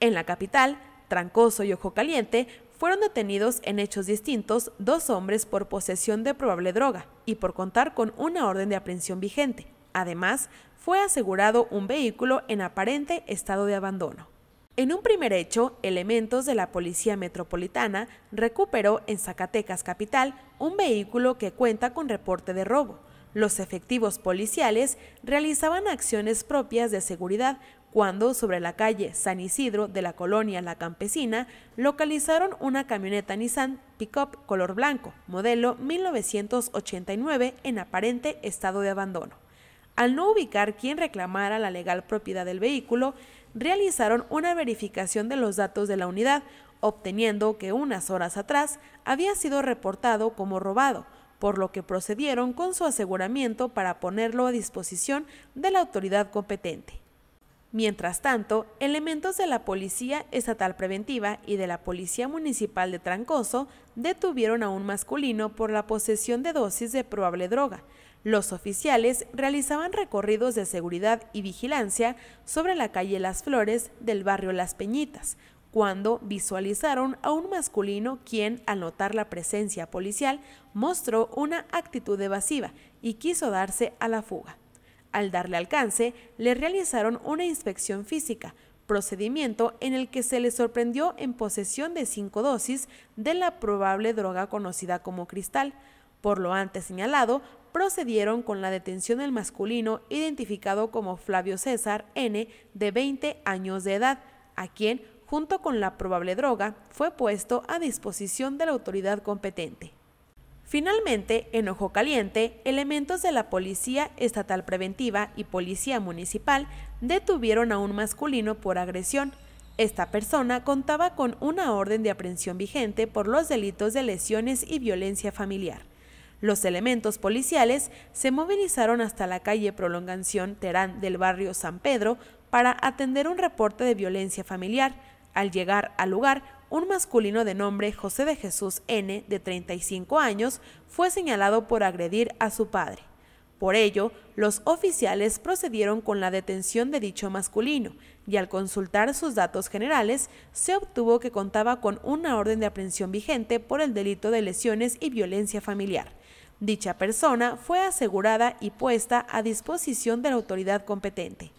En la capital, Trancoso y Ojo Caliente fueron detenidos en hechos distintos dos hombres por posesión de probable droga y por contar con una orden de aprehensión vigente. Además, fue asegurado un vehículo en aparente estado de abandono. En un primer hecho, elementos de la Policía Metropolitana recuperó en Zacatecas Capital un vehículo que cuenta con reporte de robo. Los efectivos policiales realizaban acciones propias de seguridad cuando sobre la calle San Isidro de la colonia La Campesina localizaron una camioneta Nissan pickup color blanco, modelo 1989 en aparente estado de abandono. Al no ubicar quién reclamara la legal propiedad del vehículo, realizaron una verificación de los datos de la unidad, obteniendo que unas horas atrás había sido reportado como robado, por lo que procedieron con su aseguramiento para ponerlo a disposición de la autoridad competente. Mientras tanto, elementos de la Policía Estatal Preventiva y de la Policía Municipal de Trancoso detuvieron a un masculino por la posesión de dosis de probable droga. Los oficiales realizaban recorridos de seguridad y vigilancia sobre la calle Las Flores del barrio Las Peñitas, cuando visualizaron a un masculino quien, al notar la presencia policial, mostró una actitud evasiva y quiso darse a la fuga. Al darle alcance, le realizaron una inspección física, procedimiento en el que se le sorprendió en posesión de cinco dosis de la probable droga conocida como cristal. Por lo antes señalado, procedieron con la detención del masculino identificado como Flavio César N, de 20 años de edad, a quien, junto con la probable droga, fue puesto a disposición de la autoridad competente. Finalmente, en Ojo Caliente, elementos de la Policía Estatal Preventiva y Policía Municipal detuvieron a un masculino por agresión. Esta persona contaba con una orden de aprehensión vigente por los delitos de lesiones y violencia familiar. Los elementos policiales se movilizaron hasta la calle Prolongación Terán del barrio San Pedro para atender un reporte de violencia familiar. Al llegar al lugar, un masculino de nombre José de Jesús N, de 35 años, fue señalado por agredir a su padre. Por ello, los oficiales procedieron con la detención de dicho masculino y al consultar sus datos generales se obtuvo que contaba con una orden de aprehensión vigente por el delito de lesiones y violencia familiar. Dicha persona fue asegurada y puesta a disposición de la autoridad competente.